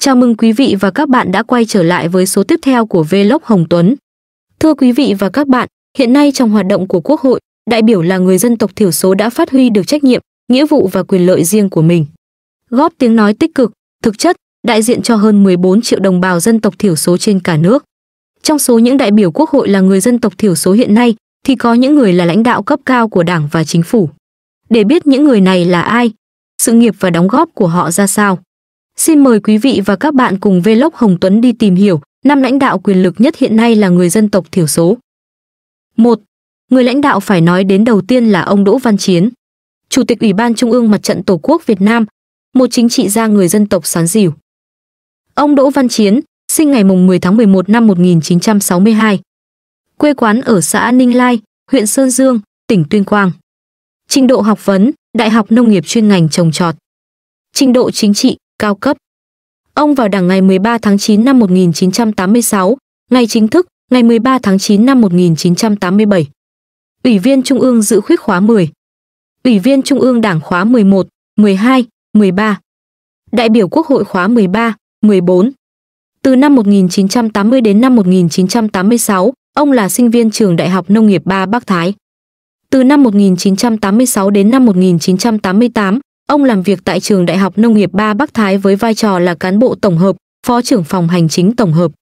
Chào mừng quý vị và các bạn đã quay trở lại với số tiếp theo của Vlog Hồng Tuấn. Thưa quý vị và các bạn, hiện nay trong hoạt động của Quốc hội, đại biểu là người dân tộc thiểu số đã phát huy được trách nhiệm, nghĩa vụ và quyền lợi riêng của mình. Góp tiếng nói tích cực, thực chất, đại diện cho hơn 14 triệu đồng bào dân tộc thiểu số trên cả nước. Trong số những đại biểu Quốc hội là người dân tộc thiểu số hiện nay, thì có những người là lãnh đạo cấp cao của Đảng và Chính phủ. Để biết những người này là ai, sự nghiệp và đóng góp của họ ra sao, Xin mời quý vị và các bạn cùng Vlog Hồng Tuấn đi tìm hiểu năm lãnh đạo quyền lực nhất hiện nay là người dân tộc thiểu số. 1. Người lãnh đạo phải nói đến đầu tiên là ông Đỗ Văn Chiến, Chủ tịch Ủy ban Trung ương Mặt trận Tổ quốc Việt Nam, một chính trị gia người dân tộc sán dìu. Ông Đỗ Văn Chiến, sinh ngày 10 tháng 11 năm 1962. Quê quán ở xã Ninh Lai, huyện Sơn Dương, tỉnh Tuyên Quang. Trình độ học vấn, Đại học Nông nghiệp chuyên ngành trồng trọt. Trình độ chính trị, cao cấp. Ông vào Đảng ngày 13 tháng 9 năm 1986, ngày chính thức ngày 13 tháng 9 năm 1987. Ủy viên Trung ương dự khuyết khóa 10. Ủy viên Trung ương Đảng khóa 11, 12, 13. Đại biểu Quốc hội khóa 13, 14. Từ năm 1980 đến năm 1986, ông là sinh viên trường Đại học Nông nghiệp Ba Bắc Thái. Từ năm 1986 đến năm 1988, Ông làm việc tại trường Đại học Nông nghiệp 3 Bắc Thái với vai trò là cán bộ tổng hợp, phó trưởng phòng hành chính tổng hợp.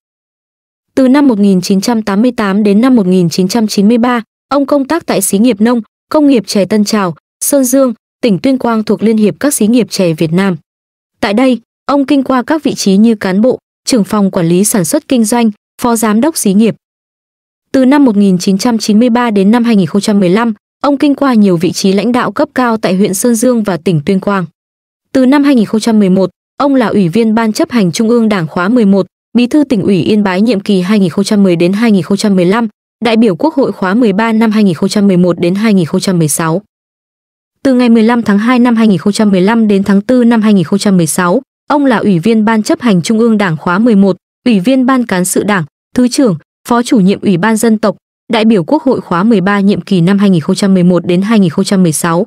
Từ năm 1988 đến năm 1993, ông công tác tại xí nghiệp nông, công nghiệp chè Tân Trào, Sơn Dương, tỉnh Tuyên Quang thuộc Liên hiệp các xí nghiệp chè Việt Nam. Tại đây, ông kinh qua các vị trí như cán bộ, trưởng phòng quản lý sản xuất kinh doanh, phó giám đốc xí nghiệp. Từ năm 1993 đến năm 2015, Ông kinh qua nhiều vị trí lãnh đạo cấp cao tại huyện Sơn Dương và tỉnh Tuyên Quang. Từ năm 2011, ông là Ủy viên Ban chấp hành Trung ương Đảng khóa 11, Bí thư tỉnh ủy Yên Bái nhiệm kỳ 2010 đến 2015, đại biểu Quốc hội khóa 13 năm 2011 đến 2016. Từ ngày 15 tháng 2 năm 2015 đến tháng 4 năm 2016, ông là Ủy viên Ban chấp hành Trung ương Đảng khóa 11, Ủy viên Ban cán sự Đảng, Thứ trưởng, Phó chủ nhiệm Ủy ban dân tộc, đại biểu Quốc hội khóa 13 nhiệm kỳ năm 2011 đến 2016.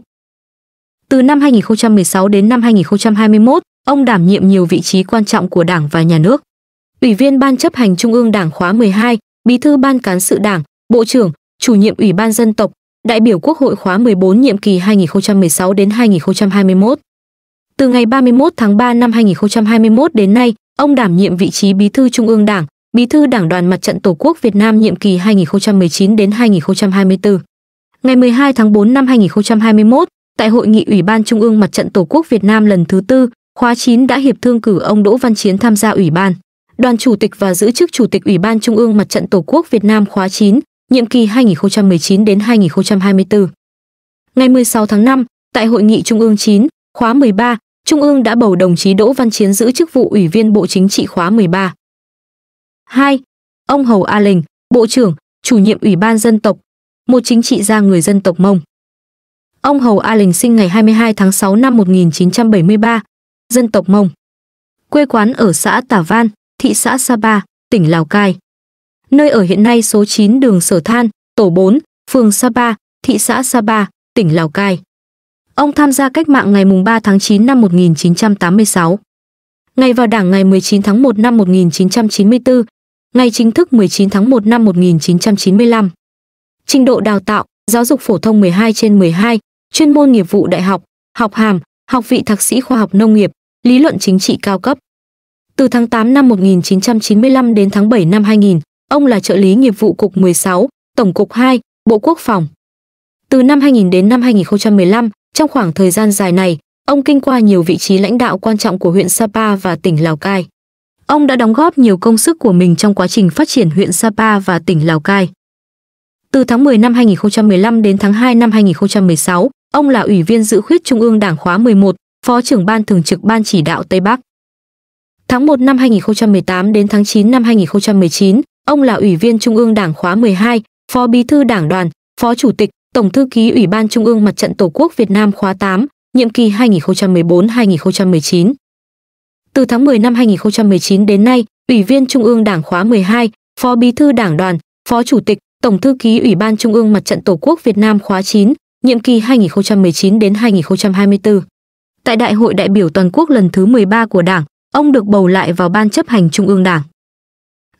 Từ năm 2016 đến năm 2021, ông đảm nhiệm nhiều vị trí quan trọng của Đảng và nhà nước. Ủy viên Ban chấp hành Trung ương Đảng khóa 12, Bí thư Ban cán sự Đảng, Bộ trưởng, Chủ nhiệm Ủy ban dân tộc, đại biểu Quốc hội khóa 14 nhiệm kỳ 2016 đến 2021. Từ ngày 31 tháng 3 năm 2021 đến nay, ông đảm nhiệm vị trí Bí thư Trung ương Đảng, Bí thư Đảng đoàn Mặt trận Tổ quốc Việt Nam nhiệm kỳ 2019 đến 2024. Ngày 12 tháng 4 năm 2021, tại hội nghị Ủy ban Trung ương Mặt trận Tổ quốc Việt Nam lần thứ tư, khóa 9 đã hiệp thương cử ông Đỗ Văn Chiến tham gia ủy ban, đoàn chủ tịch và giữ chức chủ tịch Ủy ban Trung ương Mặt trận Tổ quốc Việt Nam khóa 9, nhiệm kỳ 2019 đến 2024. Ngày 16 tháng 5, tại hội nghị Trung ương 9, khóa 13, Trung ương đã bầu đồng chí Đỗ Văn Chiến giữ chức vụ Ủy viên Bộ Chính trị khóa 13. 2. Ông Hầu A Lình, Bộ trưởng, chủ nhiệm Ủy ban Dân tộc, một chính trị gia người dân tộc Mông. Ông Hầu A Lình sinh ngày 22 tháng 6 năm 1973, dân tộc Mông. Quê quán ở xã Tả Van, thị xã Sapa, tỉnh Lào Cai. Nơi ở hiện nay số 9 đường Sở Than, tổ 4, phường Sapa, thị xã Sapa, tỉnh Lào Cai. Ông tham gia cách mạng ngày 3 tháng 9 năm 1986. Ngày vào đảng ngày 19 tháng 1 năm 1994, ngày chính thức 19 tháng 1 năm 1995. Trình độ đào tạo, giáo dục phổ thông 12 trên 12, chuyên môn nghiệp vụ đại học, học hàm, học vị thạc sĩ khoa học nông nghiệp, lý luận chính trị cao cấp. Từ tháng 8 năm 1995 đến tháng 7 năm 2000, ông là trợ lý nghiệp vụ cục 16, Tổng cục 2, Bộ Quốc phòng. Từ năm 2000 đến năm 2015, trong khoảng thời gian dài này, ông kinh qua nhiều vị trí lãnh đạo quan trọng của huyện Sapa và tỉnh Lào Cai. Ông đã đóng góp nhiều công sức của mình trong quá trình phát triển huyện Sapa và tỉnh Lào Cai. Từ tháng 10 năm 2015 đến tháng 2 năm 2016, ông là Ủy viên dự khuyết Trung ương Đảng khóa 11, Phó trưởng Ban Thường trực Ban Chỉ đạo Tây Bắc. Tháng 1 năm 2018 đến tháng 9 năm 2019, ông là Ủy viên Trung ương Đảng khóa 12, Phó Bí thư Đảng đoàn, Phó Chủ tịch, Tổng thư ký Ủy ban Trung ương Mặt trận Tổ quốc Việt Nam khóa 8, nhiệm kỳ 2014-2019. Từ tháng 10 năm 2019 đến nay, Ủy viên Trung ương Đảng khóa 12, Phó Bí thư Đảng đoàn, Phó Chủ tịch, Tổng thư ký Ủy ban Trung ương Mặt trận Tổ quốc Việt Nam khóa 9, nhiệm kỳ 2019 đến 2024. Tại Đại hội đại biểu toàn quốc lần thứ 13 của Đảng, ông được bầu lại vào Ban chấp hành Trung ương Đảng.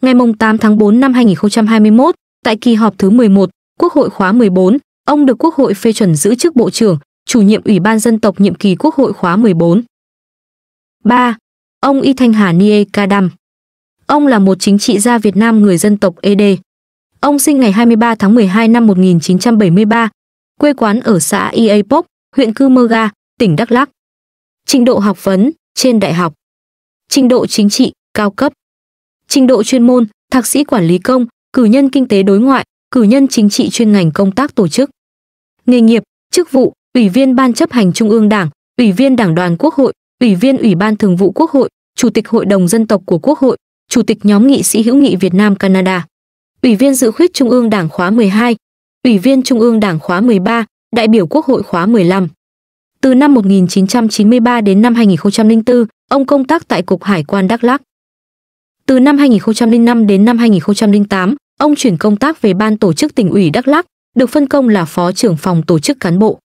Ngày 8 tháng 4 năm 2021, tại kỳ họp thứ 11, Quốc hội khóa 14, ông được Quốc hội phê chuẩn giữ chức Bộ trưởng, chủ nhiệm Ủy ban Dân tộc nhiệm kỳ Quốc hội khóa 14. 3. Ông Y Thanh Hà Nie Ca Đam. Ông là một chính trị gia Việt Nam người dân tộc Ede. Ông sinh ngày 23 tháng 12 năm 1973, quê quán ở xã Iapoc, e huyện Cư Mơ Ga, tỉnh Đắk Lắk. Trình độ học vấn trên đại học. Trình độ chính trị cao cấp. Trình độ chuyên môn thạc sĩ quản lý công, cử nhân kinh tế đối ngoại, cử nhân chính trị chuyên ngành công tác tổ chức. Nghề nghiệp, chức vụ, ủy viên ban chấp hành Trung ương Đảng, ủy viên Đảng đoàn Quốc hội, Ủy viên Ủy ban Thường vụ Quốc hội, Chủ tịch Hội đồng Dân tộc của Quốc hội, Chủ tịch nhóm nghị sĩ hữu nghị Việt Nam Canada. Ủy viên dự khuyết Trung ương Đảng khóa 12, Ủy viên Trung ương Đảng khóa 13, đại biểu Quốc hội khóa 15. Từ năm 1993 đến năm 2004, ông công tác tại Cục Hải quan Đắk Lắk. Từ năm 2005 đến năm 2008, ông chuyển công tác về Ban tổ chức tỉnh ủy Đắk Lắk, được phân công là Phó trưởng phòng tổ chức cán bộ.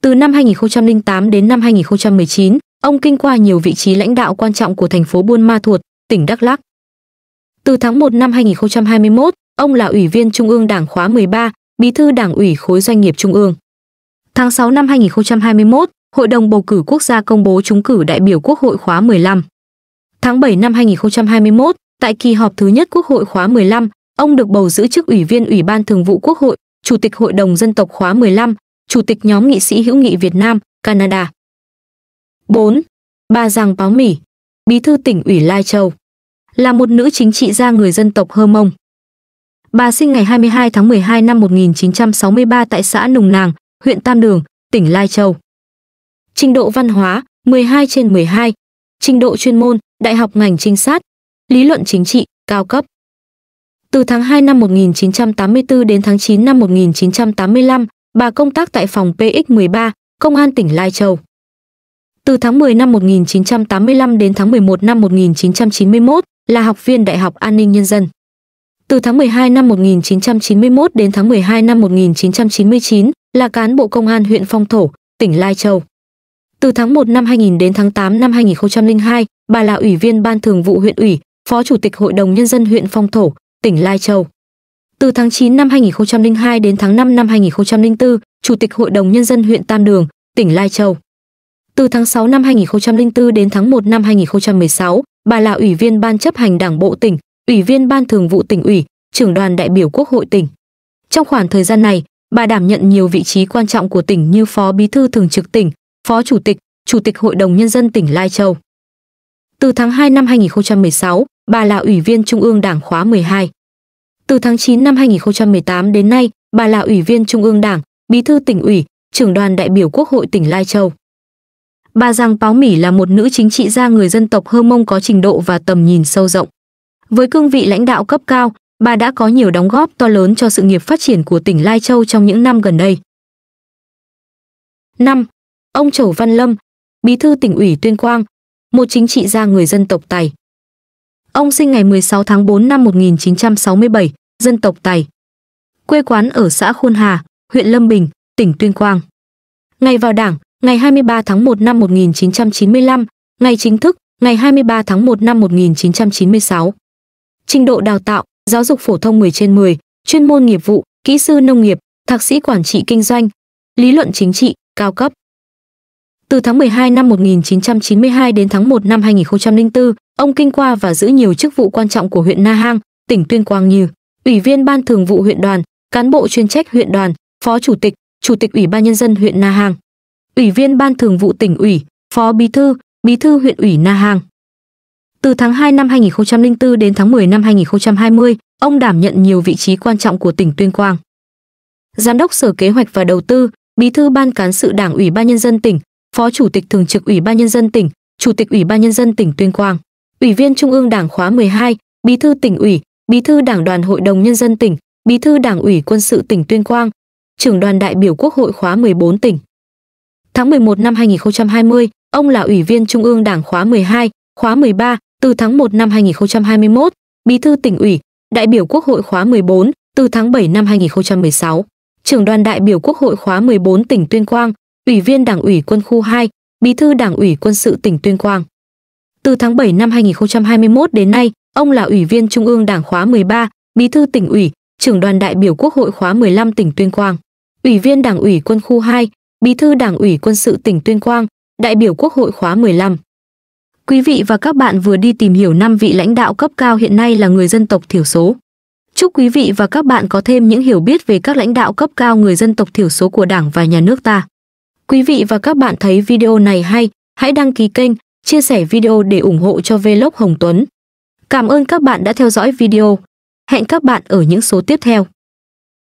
Từ năm 2008 đến năm 2019, Ông kinh qua nhiều vị trí lãnh đạo quan trọng của thành phố Buôn Ma Thuột, tỉnh Đắk Lắk. Từ tháng 1 năm 2021, ông là Ủy viên Trung ương Đảng khóa 13, Bí thư Đảng ủy khối doanh nghiệp Trung ương. Tháng 6 năm 2021, Hội đồng bầu cử quốc gia công bố trúng cử đại biểu Quốc hội khóa 15. Tháng 7 năm 2021, tại kỳ họp thứ nhất Quốc hội khóa 15, ông được bầu giữ chức Ủy viên Ủy ban Thường vụ Quốc hội, Chủ tịch Hội đồng Dân tộc khóa 15, Chủ tịch nhóm nghị sĩ hữu nghị Việt Nam, Canada. 4. Bà Giàng Báo Mỉ, bí thư tỉnh ủy Lai Châu, là một nữ chính trị gia người dân tộc Hơ Mông. Bà sinh ngày 22 tháng 12 năm 1963 tại xã Nùng Nàng, huyện Tam Đường, tỉnh Lai Châu. Trình độ văn hóa 12 trên 12, trình độ chuyên môn, đại học ngành trinh sát, lý luận chính trị, cao cấp. Từ tháng 2 năm 1984 đến tháng 9 năm 1985, bà công tác tại phòng PX13, Công an tỉnh Lai Châu. Từ tháng 10 năm 1985 đến tháng 11 năm 1991 là học viên Đại học An ninh Nhân dân. Từ tháng 12 năm 1991 đến tháng 12 năm 1999 là cán bộ công an huyện Phong Thổ, tỉnh Lai Châu. Từ tháng 1 năm 2000 đến tháng 8 năm 2002, bà là ủy viên Ban Thường vụ huyện ủy, Phó Chủ tịch Hội đồng Nhân dân huyện Phong Thổ, tỉnh Lai Châu. Từ tháng 9 năm 2002 đến tháng 5 năm 2004, Chủ tịch Hội đồng Nhân dân huyện Tam Đường, tỉnh Lai Châu. Từ tháng 6 năm 2004 đến tháng 1 năm 2016, bà là Ủy viên Ban chấp hành Đảng Bộ tỉnh, Ủy viên Ban Thường vụ tỉnh ủy, trưởng đoàn đại biểu Quốc hội tỉnh. Trong khoảng thời gian này, bà đảm nhận nhiều vị trí quan trọng của tỉnh như Phó Bí thư Thường trực tỉnh, Phó Chủ tịch, Chủ tịch Hội đồng Nhân dân tỉnh Lai Châu. Từ tháng 2 năm 2016, bà là Ủy viên Trung ương Đảng khóa 12. Từ tháng 9 năm 2018 đến nay, bà là Ủy viên Trung ương Đảng, Bí thư tỉnh ủy, trưởng đoàn đại biểu Quốc hội tỉnh Lai Châu. Bà Giang Páo Mỹ là một nữ chính trị gia người dân tộc Hơ Mông có trình độ và tầm nhìn sâu rộng. Với cương vị lãnh đạo cấp cao, bà đã có nhiều đóng góp to lớn cho sự nghiệp phát triển của tỉnh Lai Châu trong những năm gần đây. 5. Ông Chẩu Văn Lâm, Bí thư tỉnh ủy Tuyên Quang, một chính trị gia người dân tộc Tài. Ông sinh ngày 16 tháng 4 năm 1967, dân tộc Tài. Quê quán ở xã Khuôn Hà, huyện Lâm Bình, tỉnh Tuyên Quang. Ngày vào Đảng, ngày 23 tháng 1 năm 1995, ngày chính thức, ngày 23 tháng 1 năm 1996. Trình độ đào tạo, giáo dục phổ thông 10 trên 10, chuyên môn nghiệp vụ, kỹ sư nông nghiệp, thạc sĩ quản trị kinh doanh, lý luận chính trị, cao cấp. Từ tháng 12 năm 1992 đến tháng 1 năm 2004, ông kinh qua và giữ nhiều chức vụ quan trọng của huyện Na Hang, tỉnh Tuyên Quang như Ủy viên Ban Thường vụ huyện đoàn, cán bộ chuyên trách huyện đoàn, Phó Chủ tịch, Chủ tịch Ủy ban Nhân dân huyện Na Hàng. Ủy viên Ban Thường vụ tỉnh ủy, Phó Bí thư, Bí thư huyện ủy Na Hàng. Từ tháng 2 năm 2004 đến tháng 10 năm 2020, ông đảm nhận nhiều vị trí quan trọng của tỉnh Tuyên Quang. Giám đốc Sở Kế hoạch và Đầu tư, Bí thư Ban cán sự Đảng Ủy ban nhân dân tỉnh, Phó Chủ tịch Thường trực Ủy ban nhân dân tỉnh, Chủ tịch Ủy ban nhân dân tỉnh Tuyên Quang, Ủy viên Trung ương Đảng khóa 12, Bí thư tỉnh ủy, Bí thư Đảng đoàn Hội đồng nhân dân tỉnh, Bí thư Đảng ủy quân sự tỉnh Tuyên Quang, trưởng đoàn đại biểu Quốc hội khóa 14 tỉnh. Tháng 11 năm 2020, ông là Ủy viên Trung ương Đảng khóa 12, khóa 13, từ tháng 1 năm 2021, Bí thư tỉnh ủy, đại biểu Quốc hội khóa 14, từ tháng 7 năm 2016, trưởng đoàn đại biểu Quốc hội khóa 14 tỉnh Tuyên Quang, Ủy viên Đảng ủy Quân khu 2, Bí thư Đảng ủy Quân sự tỉnh Tuyên Quang. Từ tháng 7 năm 2021 đến nay, ông là Ủy viên Trung ương Đảng khóa 13, Bí thư tỉnh ủy, trưởng đoàn đại biểu Quốc hội khóa 15 tỉnh Tuyên Quang, Ủy viên Đảng ủy Quân khu 2, Bí thư Đảng ủy Quân sự tỉnh Tuyên Quang, đại biểu Quốc hội khóa 15. Quý vị và các bạn vừa đi tìm hiểu năm vị lãnh đạo cấp cao hiện nay là người dân tộc thiểu số. Chúc quý vị và các bạn có thêm những hiểu biết về các lãnh đạo cấp cao người dân tộc thiểu số của Đảng và nhà nước ta. Quý vị và các bạn thấy video này hay, hãy đăng ký kênh, chia sẻ video để ủng hộ cho Vlog Hồng Tuấn. Cảm ơn các bạn đã theo dõi video. Hẹn các bạn ở những số tiếp theo.